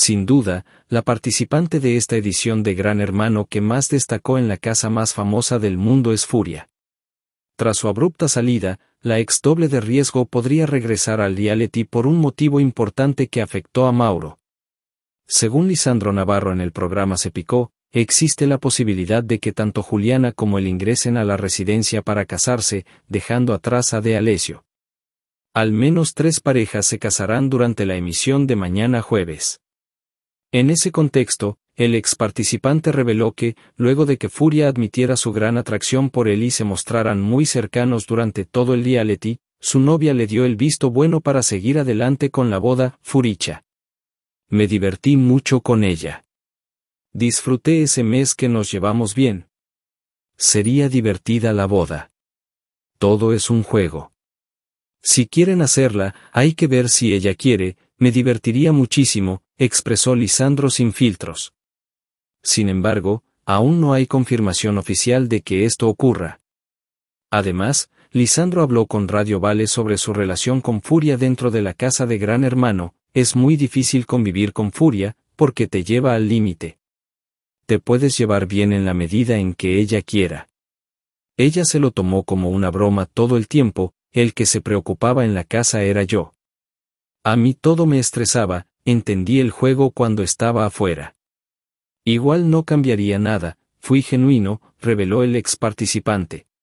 sin duda, la participante de esta edición de Gran Hermano que más destacó en la casa más famosa del mundo es Furia. Tras su abrupta salida, la ex doble de riesgo podría regresar al reality por un motivo importante que afectó a Mauro. Según Lisandro Navarro en el programa Se Picó, existe la posibilidad de que tanto Juliana como él ingresen a la residencia para casarse, dejando atrás a De Alesio. Al menos tres parejas se casarán durante la emisión de mañana jueves. En ese contexto, el ex participante reveló que, luego de que Furia admitiera su gran atracción por él y se mostraran muy cercanos durante todo el día Leti, su novia le dio el visto bueno para seguir adelante con la boda, Furicha. Me divertí mucho con ella. Disfruté ese mes que nos llevamos bien. Sería divertida la boda. Todo es un juego. Si quieren hacerla, hay que ver si ella quiere, me divertiría muchísimo, expresó Lisandro sin filtros. Sin embargo, aún no hay confirmación oficial de que esto ocurra. Además, Lisandro habló con Radio Vale sobre su relación con Furia dentro de la casa de Gran Hermano, es muy difícil convivir con Furia, porque te lleva al límite. Te puedes llevar bien en la medida en que ella quiera. Ella se lo tomó como una broma todo el tiempo, el que se preocupaba en la casa era yo. A mí todo me estresaba, entendí el juego cuando estaba afuera. Igual no cambiaría nada, fui genuino, reveló el ex participante.